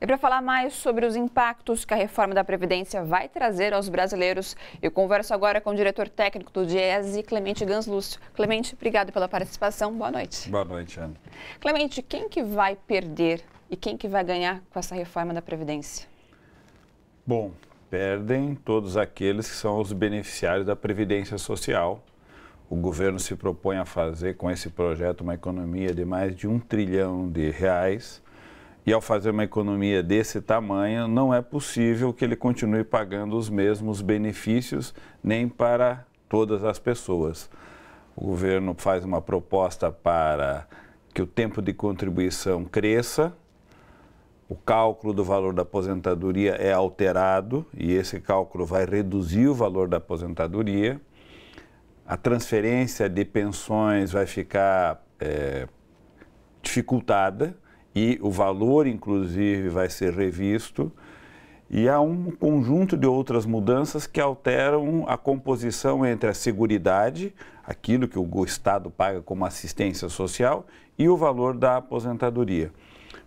E para falar mais sobre os impactos que a reforma da Previdência vai trazer aos brasileiros, eu converso agora com o diretor técnico do Diese, Clemente Ganslúcio. Clemente, obrigado pela participação. Boa noite. Boa noite, Ana. Clemente, quem que vai perder e quem que vai ganhar com essa reforma da Previdência? Bom, perdem todos aqueles que são os beneficiários da Previdência Social. O governo se propõe a fazer com esse projeto uma economia de mais de um trilhão de reais e ao fazer uma economia desse tamanho, não é possível que ele continue pagando os mesmos benefícios nem para todas as pessoas. O governo faz uma proposta para que o tempo de contribuição cresça, o cálculo do valor da aposentadoria é alterado e esse cálculo vai reduzir o valor da aposentadoria. A transferência de pensões vai ficar é, dificultada e o valor, inclusive, vai ser revisto. E há um conjunto de outras mudanças que alteram a composição entre a seguridade, aquilo que o Estado paga como assistência social, e o valor da aposentadoria.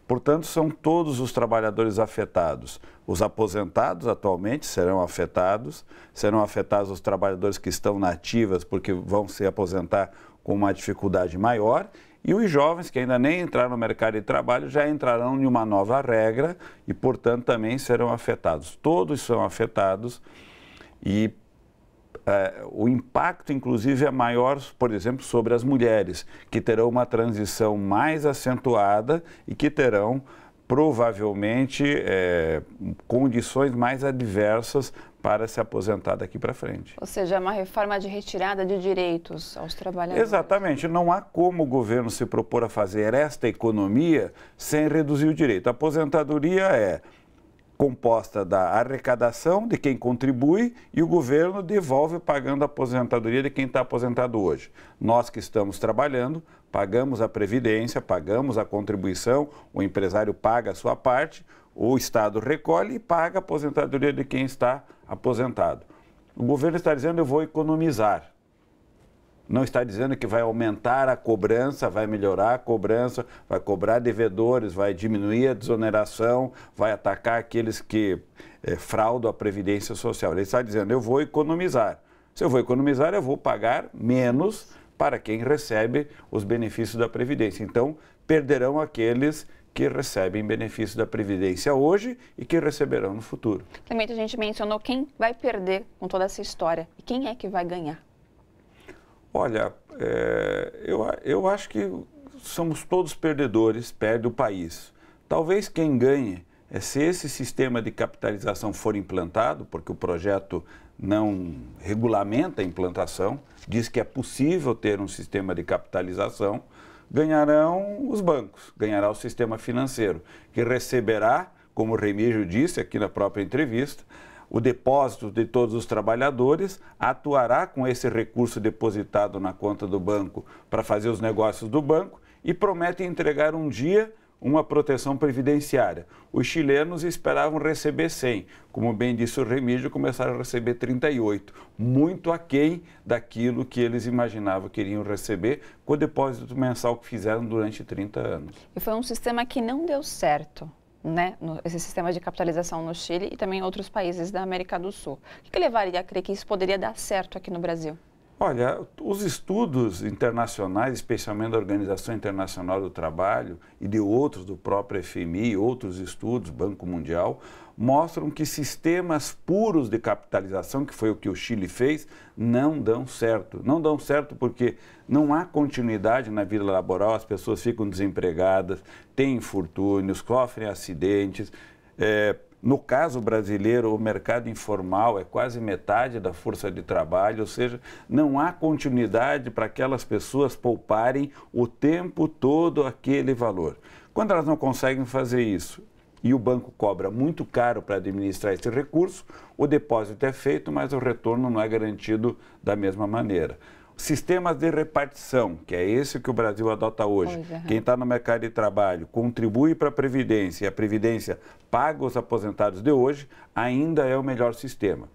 Portanto, são todos os trabalhadores afetados. Os aposentados atualmente serão afetados, serão afetados os trabalhadores que estão nativas, porque vão se aposentar com uma dificuldade maior, e os jovens que ainda nem entraram no mercado de trabalho já entrarão em uma nova regra e, portanto, também serão afetados. Todos são afetados e é, o impacto, inclusive, é maior, por exemplo, sobre as mulheres, que terão uma transição mais acentuada e que terão provavelmente é, condições mais adversas para se aposentar daqui para frente. Ou seja, é uma reforma de retirada de direitos aos trabalhadores. Exatamente. Não há como o governo se propor a fazer esta economia sem reduzir o direito. A aposentadoria é composta da arrecadação de quem contribui e o governo devolve pagando a aposentadoria de quem está aposentado hoje. Nós que estamos trabalhando, pagamos a previdência, pagamos a contribuição, o empresário paga a sua parte, o Estado recolhe e paga a aposentadoria de quem está aposentado. O governo está dizendo eu vou economizar. Não está dizendo que vai aumentar a cobrança, vai melhorar a cobrança, vai cobrar devedores, vai diminuir a desoneração, vai atacar aqueles que é, fraudam a Previdência Social. Ele está dizendo eu vou economizar. Se eu vou economizar, eu vou pagar menos para quem recebe os benefícios da Previdência. Então, perderão aqueles que recebem benefício da Previdência hoje e que receberão no futuro. Clemente, a gente mencionou quem vai perder com toda essa história e quem é que vai ganhar. Olha, é, eu, eu acho que somos todos perdedores, perde o país. Talvez quem ganhe é se esse sistema de capitalização for implantado, porque o projeto não regulamenta a implantação, diz que é possível ter um sistema de capitalização ganharão os bancos, ganhará o sistema financeiro, que receberá, como o Remígio disse aqui na própria entrevista, o depósito de todos os trabalhadores, atuará com esse recurso depositado na conta do banco para fazer os negócios do banco e promete entregar um dia uma proteção previdenciária. Os chilenos esperavam receber 100, como bem disse o Remídio, começaram a receber 38, muito aquém daquilo que eles imaginavam que iriam receber com o depósito mensal que fizeram durante 30 anos. E foi um sistema que não deu certo. Né, no, esse sistema de capitalização no Chile e também em outros países da América do Sul. O que, que levaria a crer que isso poderia dar certo aqui no Brasil? Olha, os estudos internacionais, especialmente da Organização Internacional do Trabalho e de outros do próprio FMI, outros estudos, Banco Mundial, mostram que sistemas puros de capitalização, que foi o que o Chile fez, não dão certo. Não dão certo porque não há continuidade na vida laboral, as pessoas ficam desempregadas, têm infortúnios, sofrem acidentes. É, no caso brasileiro, o mercado informal é quase metade da força de trabalho, ou seja, não há continuidade para aquelas pessoas pouparem o tempo todo aquele valor. Quando elas não conseguem fazer isso e o banco cobra muito caro para administrar esse recurso, o depósito é feito, mas o retorno não é garantido da mesma maneira. Sistemas de repartição, que é esse que o Brasil adota hoje. Pois, é. Quem está no mercado de trabalho contribui para a Previdência e a Previdência paga os aposentados de hoje, ainda é o melhor sistema.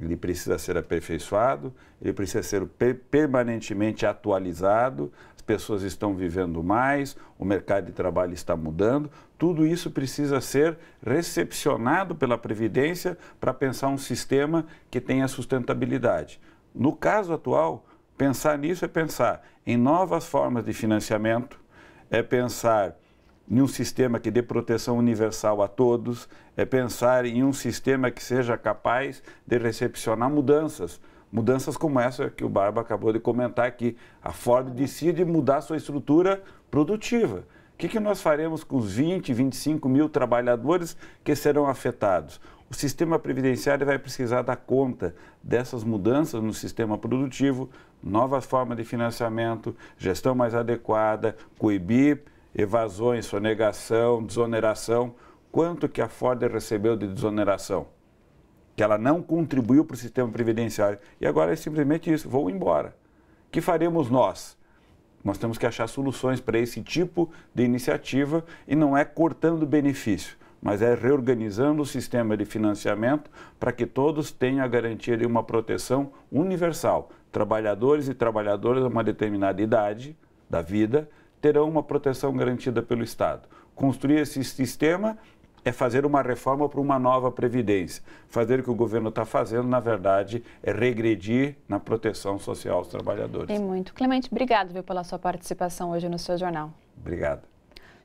Ele precisa ser aperfeiçoado, ele precisa ser permanentemente atualizado, as pessoas estão vivendo mais, o mercado de trabalho está mudando. Tudo isso precisa ser recepcionado pela Previdência para pensar um sistema que tenha sustentabilidade. No caso atual, Pensar nisso é pensar em novas formas de financiamento, é pensar em um sistema que dê proteção universal a todos, é pensar em um sistema que seja capaz de recepcionar mudanças. Mudanças como essa que o Barba acabou de comentar aqui. A Ford decide mudar sua estrutura produtiva. O que, que nós faremos com os 20, 25 mil trabalhadores que serão afetados? o sistema previdenciário vai precisar dar conta dessas mudanças no sistema produtivo, novas formas de financiamento, gestão mais adequada, coibir evasões, sonegação, desoneração. Quanto que a Ford recebeu de desoneração? Que ela não contribuiu para o sistema previdenciário. E agora é simplesmente isso, vou embora. O que faremos nós? Nós temos que achar soluções para esse tipo de iniciativa e não é cortando benefício mas é reorganizando o sistema de financiamento para que todos tenham a garantia de uma proteção universal. Trabalhadores e trabalhadoras a uma determinada idade da vida terão uma proteção garantida pelo Estado. Construir esse sistema é fazer uma reforma para uma nova previdência. Fazer o que o governo está fazendo, na verdade, é regredir na proteção social aos trabalhadores. Tem muito. Clemente, obrigado viu, pela sua participação hoje no seu jornal. Obrigado.